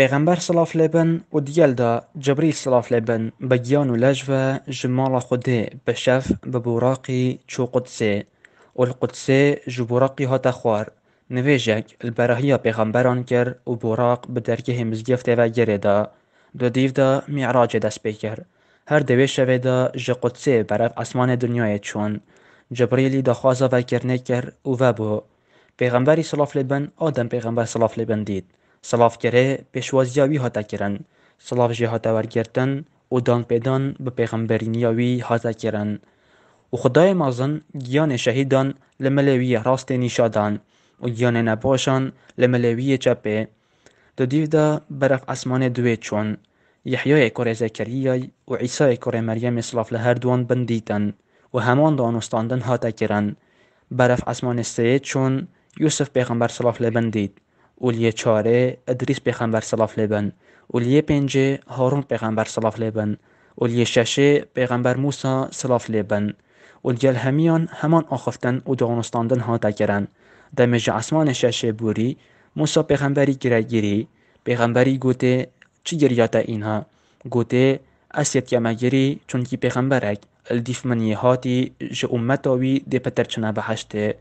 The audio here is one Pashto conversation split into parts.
Peyğəmbər s.ə.v u digəl də Cəbril s.ə.v bə giyanu ləcvə ji mala Xwedê bi şev bi buraqî çû Qudsê û li Qudsê ji buraqê hate xwar. Nivêjek li berahiya pêxemberan kir û buraq bi dergehê mizgeftê vegerê de di dîv de mi'racê dest pê kir. Her di wê şevê de ji Qudsê berev esmanê dinyayê çûn. Cibrîlî daxwaza vekirinê kir û vebû. Pêxemberî s.ə.v a dem pêxember s.ə.v dît. Salafgere pêşwaziya wî hate kirin, Salaf jê hate wergirtin û danpêdan bi pêxemberîniya wî hate kirin û Xwedayê mezin giyanê şehîdan li milê wî ye rastê nîşa dan û giyanê nepaşan li milê wî yê çepê. Di dîv de beref esmanê duwê çûn. Yehyayê korê Zekeriyayê û Îsayê korê Meryemê Silaf li her duwan bindîtin û heman danûstandin hate kirin. Beref esmanê sêyê çûn, Yûsuf pêxember Silaf lê bindît. اولیه چاره ادریس پیغمبر سلاف لیبن اولیه پنجه هارون پیغمبر صلاف لیبن اولیه ششه پیغمبر موسا صلاف لیبن اولیه همیان همان آخفتن و دانستاندن ها دگرن دمج عصمان ششه بوری موسا پیغمبری گیرگیری پیغمبری گوته چی گریاته اینها گوته اسیت چون چونکی پیغمبرک الدیف هاتی جه امتاوی دی چنه بحشته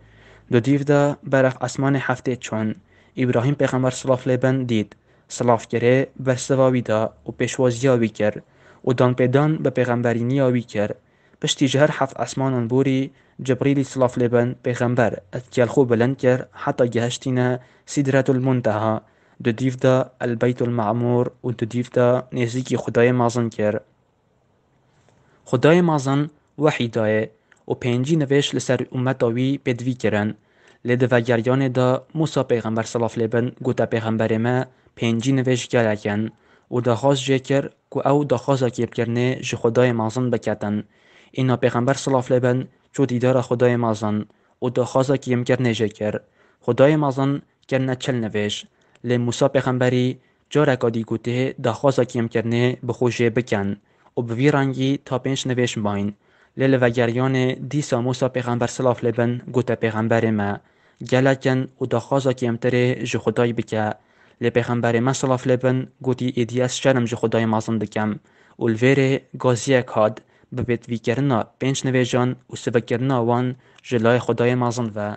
دو دیو دا برف اسمان هفته چون پیغمبر ئیبراهیم پێخەمەەر سلااف لێبەن دیت سلاافگەرێ دا و پیشوازی آوی کر و دان دانپێدان بە آوی کر پشتی جهر حف ئەسمانان بوری جبریلی سلااف لێبەن پێغەمبەر خوب بلند کر حتا گهشتینا سیدرت المنتها دو دیف دا البیت المعمور و دو دیف دیفدا نێزیکی خدای مازن کر خدای مازن وحی وەحیدایە و پینجی نویش لسر امت آوی پێدوی کرن موسا پیغمبر صلاف لبن گوتا پیغمبر ما پینجی نویش پنجین و دا او جه جکر کو او دخواست اکیب کرنه جه خدای مازن بکتن اینا پیغمبر صلاف لبن چو دیدار خدای مازن او دخواست اکیم کرنه جکر خدای مازن کرنه چل نویش ل موسا پیغمبری جا رکادی گوته دخواست اکیم کرنه بخوشه بکن و بوی رنگی تا پنج نویش باین لیل و گریان دیسا موسا پیغمبر صلاف لبن گوته پیغمبر ما geleken û daxwaza kêmtirê ji Xudayê bike lê pêxemberê me salaf lê bin gotî êdî ez şerm ji Xudayê mazin dikem û li vêrê gaziyek hat bi pêtvîkirina pênc nivêjan û sivekirina wan ji layê Xudayê mazin ve